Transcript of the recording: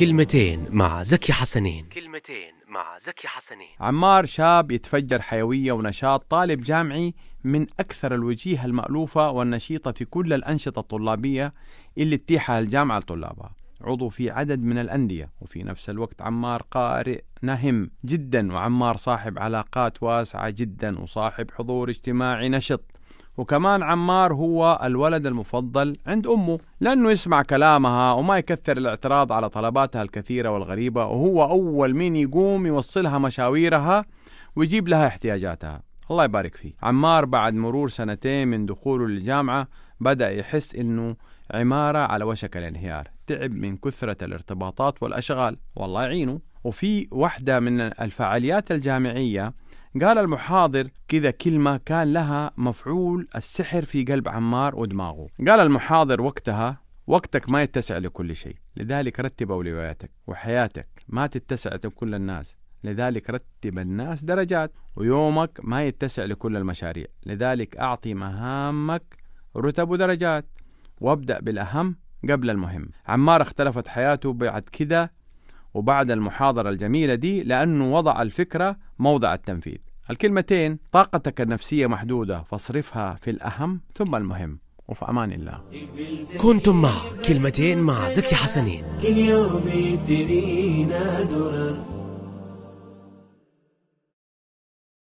كلمتين مع زكي حسنين كلمتين مع زكي حسنين عمار شاب يتفجر حيوية ونشاط طالب جامعي من أكثر الوجيه المألوفة والنشيطة في كل الأنشطة الطلابية اللي تتيحها الجامعة لطلابها عضو في عدد من الأندية وفي نفس الوقت عمار قارئ نهم جدا وعمار صاحب علاقات واسعة جدا وصاحب حضور اجتماعي نشط وكمان عمار هو الولد المفضل عند أمه لأنه يسمع كلامها وما يكثر الاعتراض على طلباتها الكثيرة والغريبة وهو أول مين يقوم يوصلها مشاويرها ويجيب لها احتياجاتها الله يبارك فيه عمار بعد مرور سنتين من دخوله للجامعة بدأ يحس أنه عمارة على وشك الانهيار تعب من كثرة الارتباطات والأشغال والله يعينه وفي واحدة من الفعاليات الجامعية قال المحاضر كذا كلمة كان لها مفعول السحر في قلب عمار ودماغه قال المحاضر وقتها وقتك ما يتسع لكل شيء لذلك رتب أولوياتك وحياتك ما تتسع لكل الناس لذلك رتب الناس درجات ويومك ما يتسع لكل المشاريع لذلك أعطي مهامك رتب ودرجات وابدأ بالأهم قبل المهم عمار اختلفت حياته بعد كذا وبعد المحاضرة الجميلة دي لأنه وضع الفكرة موضع التنفيذ الكلمتين طاقتك النفسية محدودة فاصرفها في الأهم ثم المهم وفي أمان الله كنتم مع كلمتين مع زكي حسنين كل يوم يثرينا درر